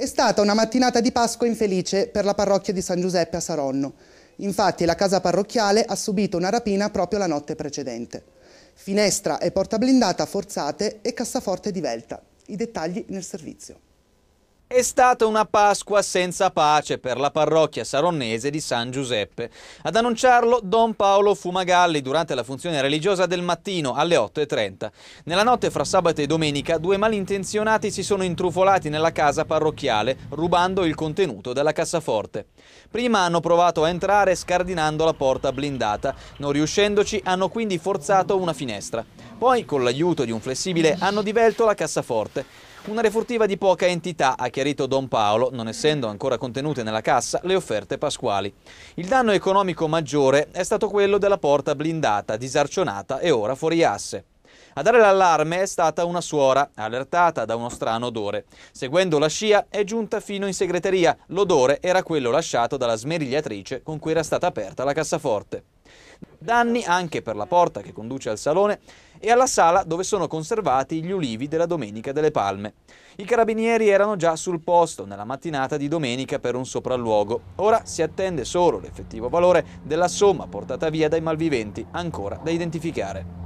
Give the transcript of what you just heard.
È stata una mattinata di Pasqua infelice per la parrocchia di San Giuseppe a Saronno. Infatti la casa parrocchiale ha subito una rapina proprio la notte precedente. Finestra e porta blindata forzate e cassaforte divelta. I dettagli nel servizio. È stata una Pasqua senza pace per la parrocchia saronnese di San Giuseppe. Ad annunciarlo Don Paolo Fumagalli durante la funzione religiosa del mattino alle 8.30. Nella notte fra sabato e domenica due malintenzionati si sono intrufolati nella casa parrocchiale rubando il contenuto della cassaforte. Prima hanno provato a entrare scardinando la porta blindata. Non riuscendoci hanno quindi forzato una finestra. Poi con l'aiuto di un flessibile hanno divelto la cassaforte. Una refurtiva di poca entità ha che chiarito Don Paolo, non essendo ancora contenute nella cassa le offerte pasquali. Il danno economico maggiore è stato quello della porta blindata, disarcionata e ora fuori asse. A dare l'allarme è stata una suora, allertata da uno strano odore. Seguendo la scia è giunta fino in segreteria. L'odore era quello lasciato dalla smerigliatrice con cui era stata aperta la cassaforte. Danni anche per la porta che conduce al salone e alla sala dove sono conservati gli ulivi della Domenica delle Palme. I carabinieri erano già sul posto nella mattinata di domenica per un sopralluogo. Ora si attende solo l'effettivo valore della somma portata via dai malviventi, ancora da identificare.